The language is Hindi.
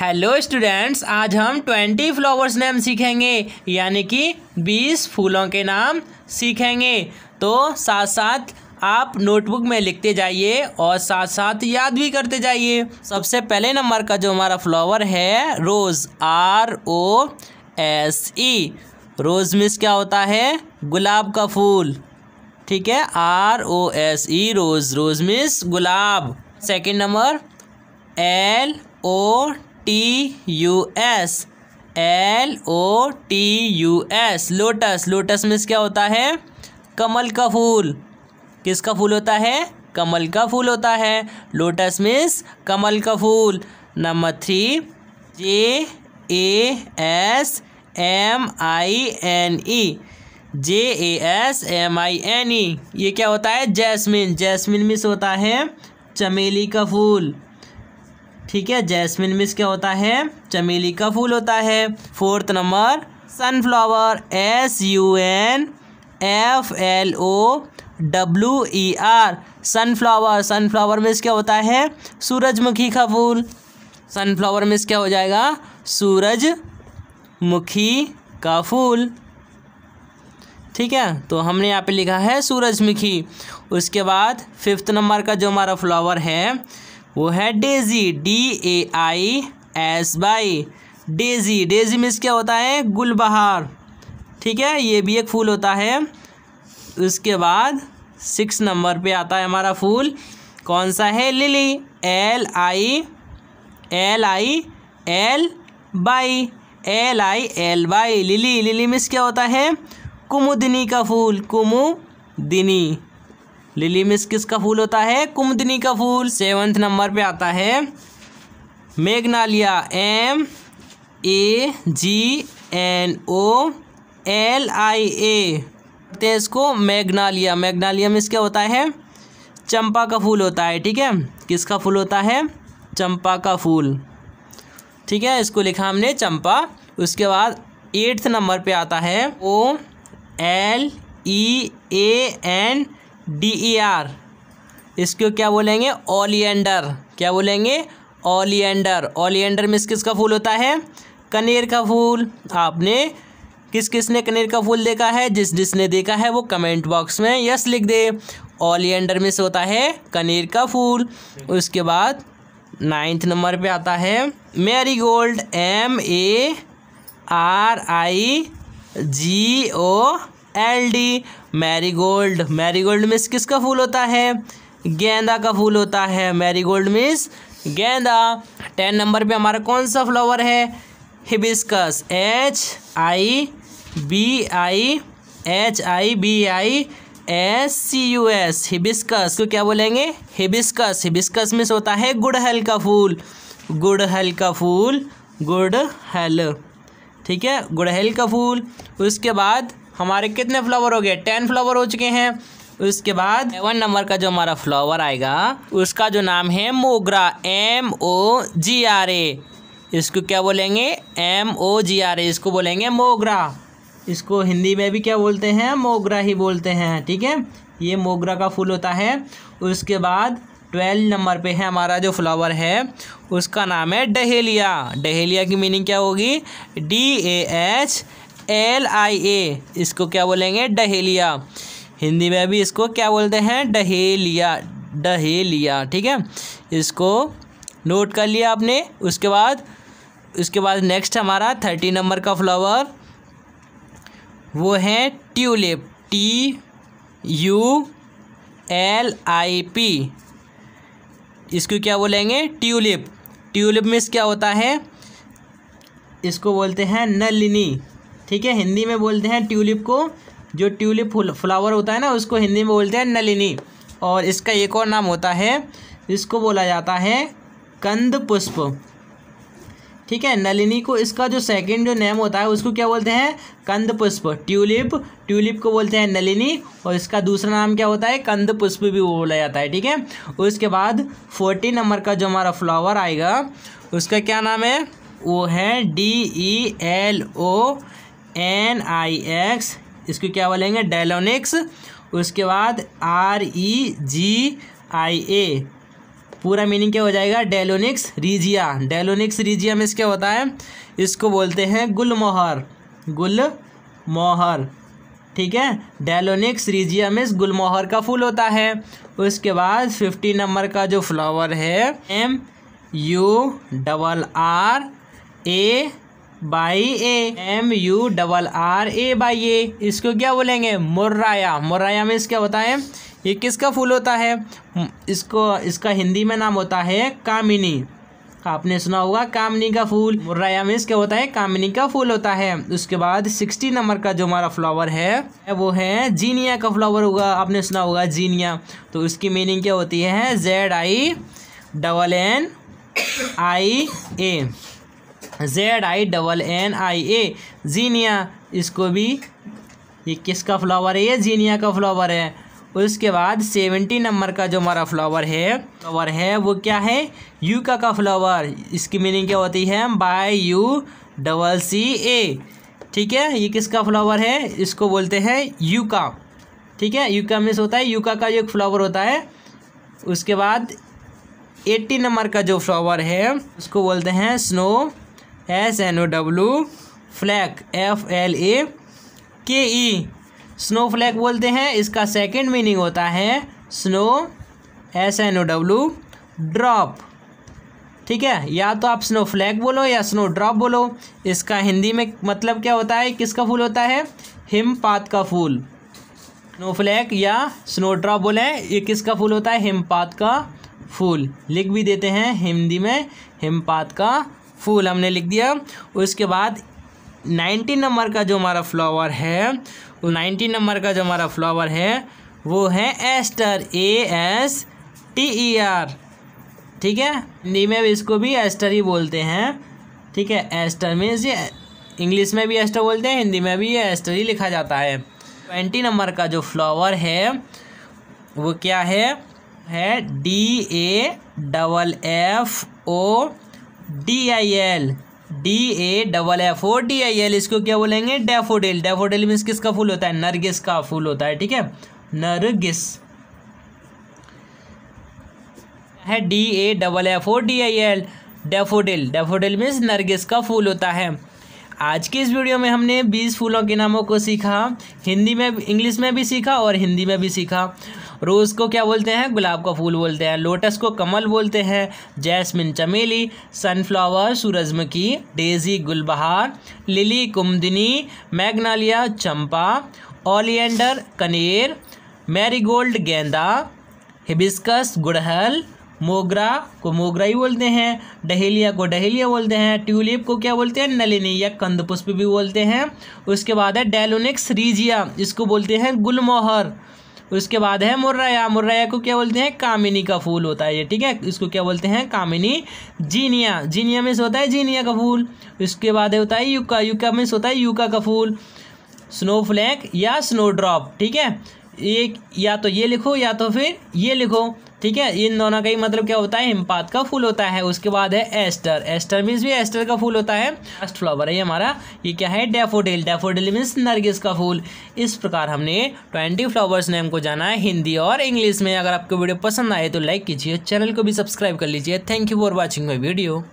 हेलो स्टूडेंट्स आज हम ट्वेंटी फ्लावर्स नेम सीखेंगे यानी कि बीस फूलों के नाम सीखेंगे तो साथ साथ आप नोटबुक में लिखते जाइए और साथ साथ याद भी करते जाइए सबसे पहले नंबर का जो हमारा फ्लावर है rose R O S E rose means क्या होता है गुलाब का फूल ठीक है R O S E rose rose means गुलाब second number L O T U S L O T U S lotus lotus means क्या होता है कमल का फूल किसका फूल होता है कमल का फूल होता है लोटस मीन्स कमल का फूल number three J A S M I N E J A S M I N E ये क्या होता है जैस्मिन जैस्मिन मिस होता है चमेली का फूल ठीक है जैस्मिन मिस क्या होता है चमेली का फूल होता है fourth number sunflower S U N F L O W E R sunflower sunflower means क्या होता है सूरजमुखी का फूल सनफ्लावर मिस क्या हो जाएगा सूरजमुखी का फूल ठीक है तो हमने यहाँ पे लिखा है सूरजमुखी उसके बाद फिफ्थ नंबर का जो हमारा फ्लावर है वो है daisy D A I S Y daisy daisy means क्या होता है गुलबहार ठीक है ये भी एक फूल होता है उसके बाद सिक्स नंबर पे आता है हमारा फूल कौन सा है lily L I L I L Y L I L Y lily lily means क्या होता है कुमुदिनी का फूल कुमुदिनी लिली मिस किसका फूल होता है कुमदनी का फूल सेवंथ नंबर पे आता है magnolia M A G N O L I A कहते हैं इसको मैग्नालिया मैग्नालिया मिस क्या होता है चंपा का फूल होता है ठीक है किसका फूल होता है चंपा का फूल ठीक है इसको लिखा हमने चंपा उसके बाद एट्थ नंबर पे आता है O L E A N D E R इसको क्या बोलेंगे ओलियंडर क्या बोलेंगे ओलियंडर में मिस का फूल होता है कनेर का फूल आपने किस किस ने कनेर का फूल देखा है जिस जिसने देखा है वो कमेंट बॉक्स में यस लिख दे में मिस होता है कनेर का फूल उसके बाद नाइन्थ नंबर पे आता है marigold M A R I G O L D marigold marigold miss किसका फूल होता है गेंदा का फूल होता है मैरीगोल्ड मिस गेंदा टेन नंबर पे हमारा कौन सा फ्लावर है hibiscus H I B I H I B I S C U S hibiscus को क्या बोलेंगे हिबिस्कस हिबिस्कस मिस होता है गुड़हल का फूल गुड़हल का फूल गुड़हल ठीक है गुड़हल का फूल उसके बाद हमारे कितने फ्लावर हो गए टेन फ्लावर हो चुके हैं उसके बाद वन नंबर का जो हमारा फ्लावर आएगा उसका जो नाम है मोगरा M O ji R A इसको क्या बोलेंगे M O ji R A इसको बोलेंगे मोगरा इसको हिंदी में भी क्या बोलते हैं मोगरा ही बोलते हैं ठीक है ये मोगरा का फूल होता है उसके बाद ट्वेल्व नंबर पे है हमारा जो फ्लावर है उसका नाम है डहेलिया डहेलिया की मीनिंग क्या होगी D A H L I A इसको क्या बोलेंगे डहेलिया हिंदी में भी इसको क्या बोलते हैं डहेलिया डहेलिया ठीक है इसको नोट कर लिया आपने उसके बाद उसके बाद नेक्स्ट हमारा थर्टी नंबर का फ्लावर वो है tulip T U L I P इसको क्या बोलेंगे ट्यूलिप ट्यूलिप मिस क्या होता है इसको बोलते हैं नलिनी ठीक है हिंदी में बोलते हैं ट्यूलिप को जो ट्यूलिप फुल फ्लावर होता है ना उसको हिंदी में बोलते हैं नलिनी और इसका एक और नाम होता है इसको बोला जाता है कंद पुष्प ठीक है नलिनी को इसका जो सेकंड जो नेम होता है उसको क्या बोलते हैं कंद पुष्प ट्यूलिप ट्यूलिप को बोलते हैं नलिनी और इसका दूसरा नाम क्या होता है कंद पुष्प भी बोला जाता है ठीक है उसके बाद फोर्टीन नंबर का जो हमारा फ्लावर आएगा उसका क्या नाम है वो है D E L O N I X इसको क्या बोलेंगे डेलोनिक्स उसके बाद आर ई जी आई ए पूरा मीनिंग क्या हो जाएगा डेलोनिक्स रीजिया डेलोनिक्स रीजिया में इसका होता है इसको बोलते हैं गुलमोहर गुलमोहर ठीक है डेलोनिक्स रीजिया में गुलमोहर का फूल होता है उसके बाद फिफ्टी नंबर का जो फ्लावर है M U double R A Y A M U double R A Y A इसको क्या बोलेंगे मुर्राया मुर्राया में इसका होता है ये किसका फूल होता है हम्म, इसको इसका हिंदी में नाम होता है कामिनी आपने सुना होगा कामनी का फूल मुर्राया में इसका होता है कामिनी का फूल होता है उसके बाद सिक्सटी नंबर का जो हमारा फ्लावर है वो है जीनिया का फ्लावर होगा आपने सुना होगा जीनिया तो उसकी मीनिंग क्या होती है Z I double N I A Z I double N I A zinnia इसको भी ये किसका फ्लावर है ये जीनिया का फ्लावर है उसके बाद सेवेंटी नंबर का जो हमारा फ्लावर है फ्लावर है वो क्या है यूका का फ्लावर इसकी मीनिंग क्या होती है Y U double C A ठीक है ये किसका फ्लावर है इसको बोलते हैं यूका ठीक है यूका मिस होता है यूका का जो एक फ्लावर होता है उसके बाद एट्टी नंबर का जो फ्लावर है उसको बोलते हैं snow S N O W flake F L A K E snow फ्लैक बोलते हैं इसका सेकेंड मीनिंग होता है snow S N O W drop ठीक है या तो आप स्नो फ्लैग बोलो या स्नो ड्रॉप बोलो इसका हिंदी में मतलब क्या होता है किसका फूल होता है हिमपात का फूल स्नो फ्लैग या स्नो ड्रॉप बोले ये किसका फूल होता है हिमपात का फूल लिख भी देते हैं हिंदी में हिमपात का फूल हमने लिख दिया उसके बाद नाइन्टीन नंबर का जो हमारा फ्लावर है नाइन्टी नंबर का जो हमारा फ्लावर है वो है aster A S T E R ठीक है हिंदी में भी इसको भी एस्टर ही बोलते हैं ठीक है एस्टर मीन्स ये इंग्लिश में भी एस्टर बोलते हैं हिंदी में भी ये एस्टर ही लिखा जाता है ट्वेंटी नंबर का जो फ्लावर है वो क्या है है D A double F O D I L D A double F O D I L इसको क्या बोलेंगे डेफोडिल डेफोडिल मीन्स किसका फूल होता है नरगिस का फूल होता है ठीक है नरगिस है D A double F O D I L daffodil daffodil means नरगिस का फूल होता है आज के इस वीडियो में हमने बीस फूलों के नामों को सीखा हिंदी में इंग्लिश में भी सीखा और हिंदी में भी सीखा रोज़ को क्या बोलते हैं गुलाब का फूल बोलते हैं लोटस को कमल बोलते हैं जैस्मिन चमेली सनफ्लावर सूरजमुखी डेजी गुलबहार लिली कुमदिनी मैगनालिया चंपा ओलियंडर कनेर मैरीगोल्ड गेंदा हिबिस्कस गुड़हल मोगरा को मोगरा ही बोलते हैं डहेलिया को डहेलिया बोलते हैं ट्यूलिप को क्या बोलते हैं नलिनी या पुष्प भी बोलते हैं उसके बाद है डेलोनिक्स रीजिया इसको बोलते हैं गुलमोहर उसके बाद है मुर्रया मुर्रया को क्या बोलते हैं कामिनी का फूल होता है ये ठीक है इसको क्या बोलते हैं कामिनी जीनिया जीनिया से होता है जीनिया का फूल उसके बाद होता है युका युका से होता है युका का फूल स्नो फ्लैक या स्नो ड्रॉप ठीक है एक या तो ये लिखो या तो फिर ये लिखो ठीक है इन दोनों का ही मतलब क्या होता है हिमपात का फूल होता है उसके बाद है एस्टर एस्टर मीन्स भी एस्टर का फूल होता है फर्स्ट फ्लावर है ये हमारा ये क्या है डेफोडिल डेफोडिल मीन्स नरगिस का फूल इस प्रकार हमने ट्वेंटी फ्लावर्स नेम को जाना है हिंदी और इंग्लिश में अगर आपको वीडियो पसंद आए तो लाइक कीजिए चैनल को भी सब्सक्राइब कर लीजिए thank you for watching my video